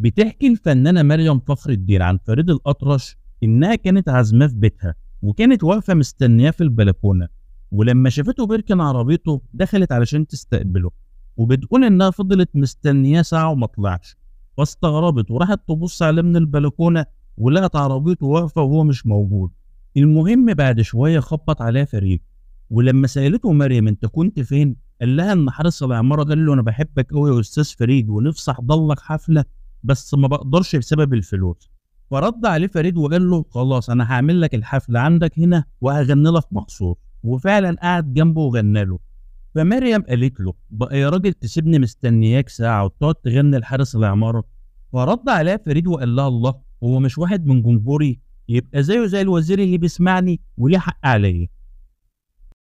بتحكي الفنانة مريم فخر الدين عن فريد الأطرش إنها كانت عازماه في بيتها وكانت واقفة مستنياه في البلكونة ولما شافته بيركن عربيته دخلت علشان تستقبله وبتقول إنها فضلت مستنياه ساعة وما طلعش فاستغربت وراحت تبص عليه من البلكونة ولقت عربيته واقفة وهو مش موجود المهم بعد شوية خبط عليها فريد ولما سألته مريم أنت كنت فين؟ قال لها إن حارس العمارة قال له أنا بحبك أوي يا أستاذ فريد ونفسي أحضر لك حفلة بس ما بقدرش بسبب الفلوس فرد عليه فريد وقال له خلاص انا هعمل لك الحفله عندك هنا وهغني لك مقصور وفعلا قعد جنبه وغنى له فمريم قالت له بقى يا راجل تسيبني مستنياك ساعه وتقعد تغني لحارس العماره فرد عليها فريد وقال لها الله هو مش واحد من جمهوري يبقى زيه زي الوزير اللي بيسمعني وليه حق عليا